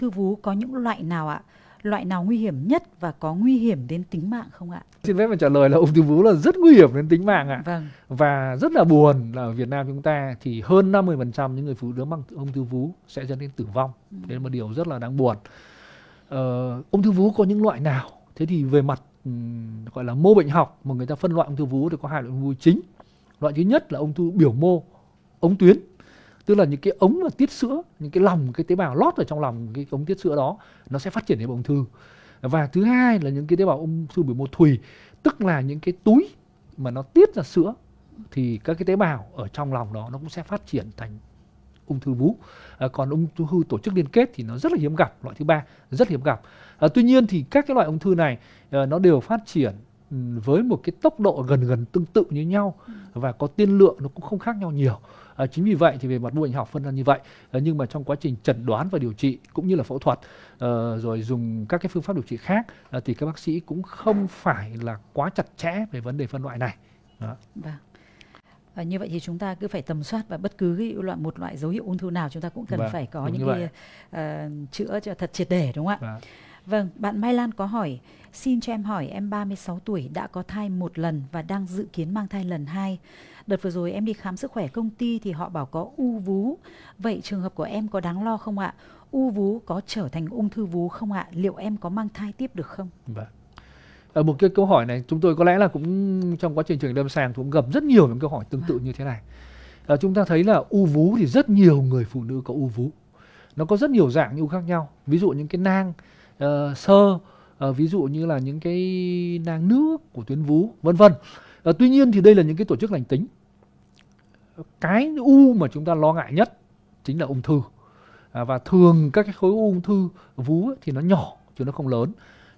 thư vú có những loại nào ạ? Loại nào nguy hiểm nhất và có nguy hiểm đến tính mạng không ạ? Xin phép mà trả lời là ung thư vú là rất nguy hiểm đến tính mạng ạ. Vâng. Và rất là buồn là ở Việt Nam chúng ta thì hơn 50% những người phụ nữ mắc ung thư vú sẽ dẫn đến tử vong. Ừ. Đây là một điều rất là đáng buồn. Ờ, ung thư vú có những loại nào? Thế thì về mặt um, gọi là mô bệnh học mà người ta phân loại ung thư vú thì có hai loại ung thư chính. Loại thứ nhất là ung thư biểu mô ống tuyến tức là những cái ống mà tiết sữa những cái lòng cái tế bào lót ở trong lòng cái ống tiết sữa đó nó sẽ phát triển thành ung thư và thứ hai là những cái tế bào ung thư biểu mô thùy tức là những cái túi mà nó tiết ra sữa thì các cái tế bào ở trong lòng đó nó cũng sẽ phát triển thành ung thư vú à, còn ung thư tổ chức liên kết thì nó rất là hiếm gặp loại thứ ba rất hiếm gặp à, tuy nhiên thì các cái loại ung thư này à, nó đều phát triển với một cái tốc độ gần gần tương tự như nhau ừ. và có tiên lượng nó cũng không khác nhau nhiều à, chính vì vậy thì về mặt mô hình học phân ra như vậy à, nhưng mà trong quá trình chẩn đoán và điều trị cũng như là phẫu thuật à, rồi dùng các cái phương pháp điều trị khác à, thì các bác sĩ cũng không phải là quá chặt chẽ về vấn đề phân loại này đó. Vâng. À, như vậy thì chúng ta cứ phải tầm soát và bất cứ cái loại một loại dấu hiệu ung thư nào chúng ta cũng cần vâng, phải có những cái uh, chữa cho thật triệt để đúng không ạ? Vâng. vâng, bạn Mai Lan có hỏi Xin cho em hỏi em 36 tuổi đã có thai một lần và đang dự kiến mang thai lần hai. Đợt vừa rồi em đi khám sức khỏe công ty thì họ bảo có u vú. Vậy trường hợp của em có đáng lo không ạ? U vú có trở thành ung thư vú không ạ? Liệu em có mang thai tiếp được không? Vâng. Ở à, một cái câu hỏi này chúng tôi có lẽ là cũng trong quá trình trường lâm sàng cũng gặp rất nhiều những câu hỏi tương tự vâng. như thế này. À, chúng ta thấy là u vú thì rất nhiều người phụ nữ có u vú. Nó có rất nhiều dạng như u khác nhau. Ví dụ những cái nang, uh, sơ, à, ví dụ như là những cái nang nước của tuyến vú vân vân à, tuy nhiên thì đây là những cái tổ chức lành tính cái u mà chúng ta lo ngại nhất chính là ung thư à, và thường các cái khối ung thư vú thì nó nhỏ chứ nó không lớn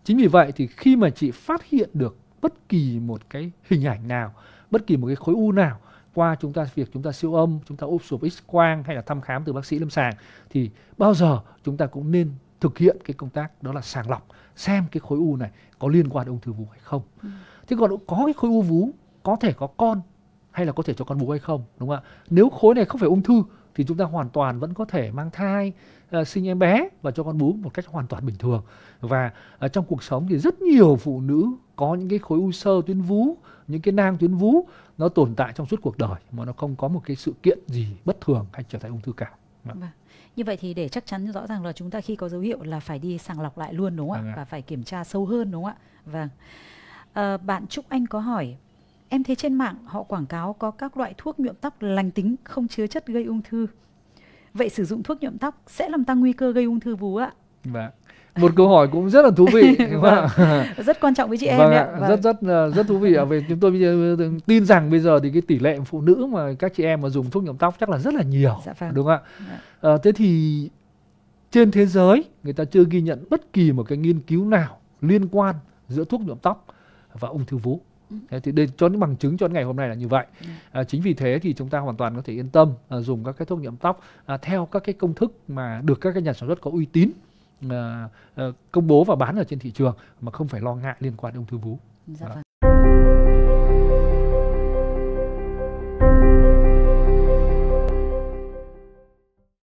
chính vì vậy thì khi mà chị phát hiện được bất kỳ một cái hình ảnh nào bất kỳ một cái khối u nào qua chúng ta việc chúng ta siêu âm chúng ta ốp chụp x quang hay là thăm khám từ bác sĩ lâm sàng thì bao giờ chúng ta cũng nên thực hiện cái công tác đó là sàng lọc xem cái khối u này có liên quan đến ung thư vú hay không. Ừ. Thế còn có cái khối u vú có thể có con hay là có thể cho con bú hay không đúng không ạ? Nếu khối này không phải ung thư thì chúng ta hoàn toàn vẫn có thể mang thai uh, sinh em bé và cho con bú một cách hoàn toàn bình thường và uh, trong cuộc sống thì rất nhiều phụ nữ có những cái khối u sơ tuyến vú những cái nang tuyến vú nó tồn tại trong suốt cuộc đời mà nó không có một cái sự kiện gì bất thường hay trở thành ung thư cả Vâng. Vâng. Như vậy thì để chắc chắn rõ ràng là chúng ta khi có dấu hiệu là phải đi sàng lọc lại luôn đúng không ạ? Vâng Và phải kiểm tra sâu hơn đúng không ạ? Vâng. À, bạn Trúc Anh có hỏi Em thấy trên mạng họ quảng cáo có các loại thuốc nhuộm tóc lành tính không chứa chất gây ung thư. Vậy sử dụng thuốc nhuộm tóc sẽ làm tăng nguy cơ gây ung thư vú ạ? Vâng. Một câu hỏi cũng rất là thú vị đúng vâng. Rất quan trọng với chị em vâng ạ. Vâng. Rất rất ờ, rất thú vị ạ. Về chúng tôi bây giờ tin rằng bây giờ thì cái tỷ lệ phụ nữ mà các chị em mà dùng thuốc nhuộm tóc chắc là rất là nhiều dạ vâng. đúng không ạ? Dạ. À, thế thì trên thế giới người ta chưa ghi nhận bất kỳ một cái nghiên cứu nào liên quan giữa thuốc nhuộm tóc và ung thư vú. Ừ. Thế thì đây cho những bằng chứng cho ngày hôm nay là như vậy. À, chính vì thế thì chúng ta hoàn toàn có thể yên tâm à, dùng các cái thuốc nhuộm tóc à, theo các cái công thức mà được các cái nhà sản xuất có uy tín Ờ, ờ, công bố và bán ở trên thị trường mà không phải lo ngại liên quan đến ung thư vú. Dạ vâng.